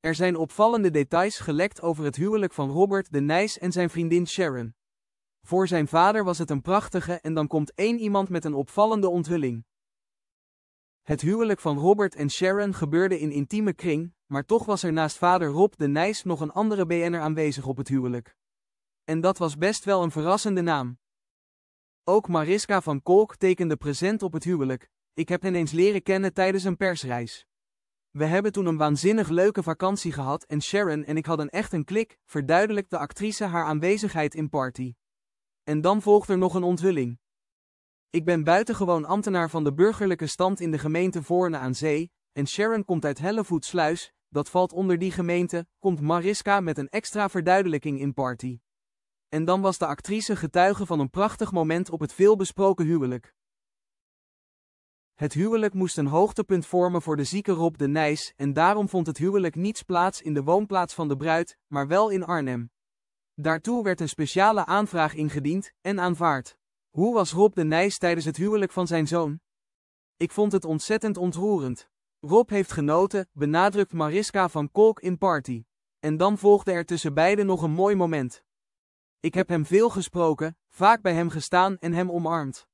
Er zijn opvallende details gelekt over het huwelijk van Robert de Nijs en zijn vriendin Sharon. Voor zijn vader was het een prachtige en dan komt één iemand met een opvallende onthulling. Het huwelijk van Robert en Sharon gebeurde in intieme kring, maar toch was er naast vader Rob de Nijs nog een andere BN'er aanwezig op het huwelijk. En dat was best wel een verrassende naam. Ook Mariska van Kolk tekende present op het huwelijk, ik heb hen eens leren kennen tijdens een persreis. We hebben toen een waanzinnig leuke vakantie gehad en Sharon en ik hadden echt een klik, verduidelijkt de actrice haar aanwezigheid in Party. En dan volgt er nog een onthulling. Ik ben buitengewoon ambtenaar van de burgerlijke stand in de gemeente Voorne aan Zee, en Sharon komt uit Hellevoetsluis, dat valt onder die gemeente, komt Mariska met een extra verduidelijking in Party. En dan was de actrice getuige van een prachtig moment op het veelbesproken huwelijk. Het huwelijk moest een hoogtepunt vormen voor de zieke Rob de Nijs en daarom vond het huwelijk niets plaats in de woonplaats van de bruid, maar wel in Arnhem. Daartoe werd een speciale aanvraag ingediend en aanvaard. Hoe was Rob de Nijs tijdens het huwelijk van zijn zoon? Ik vond het ontzettend ontroerend. Rob heeft genoten, benadrukt Mariska van Kolk in Party. En dan volgde er tussen beiden nog een mooi moment. Ik heb hem veel gesproken, vaak bij hem gestaan en hem omarmd.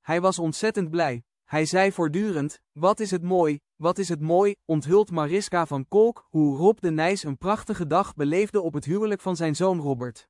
Hij was ontzettend blij. Hij zei voortdurend, wat is het mooi, wat is het mooi, onthult Mariska van Kolk hoe Rob de Nijs een prachtige dag beleefde op het huwelijk van zijn zoon Robert.